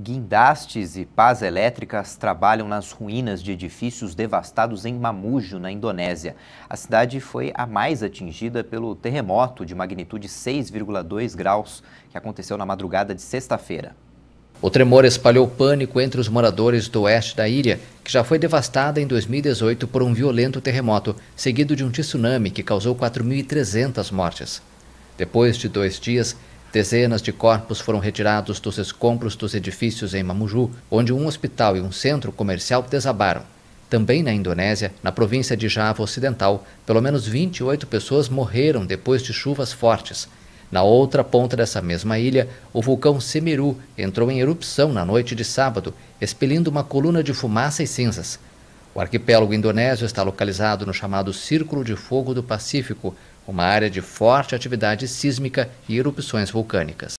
Guindastes e pás elétricas trabalham nas ruínas de edifícios devastados em Mamuju, na Indonésia. A cidade foi a mais atingida pelo terremoto de magnitude 6,2 graus que aconteceu na madrugada de sexta-feira. O tremor espalhou pânico entre os moradores do oeste da ilha, que já foi devastada em 2018 por um violento terremoto, seguido de um tsunami que causou 4.300 mortes. Depois de dois dias, Dezenas de corpos foram retirados dos escombros dos edifícios em Mamuju, onde um hospital e um centro comercial desabaram. Também na Indonésia, na província de Java Ocidental, pelo menos 28 pessoas morreram depois de chuvas fortes. Na outra ponta dessa mesma ilha, o vulcão Semeru entrou em erupção na noite de sábado, expelindo uma coluna de fumaça e cinzas. O arquipélago indonésio está localizado no chamado Círculo de Fogo do Pacífico, uma área de forte atividade sísmica e erupções vulcânicas.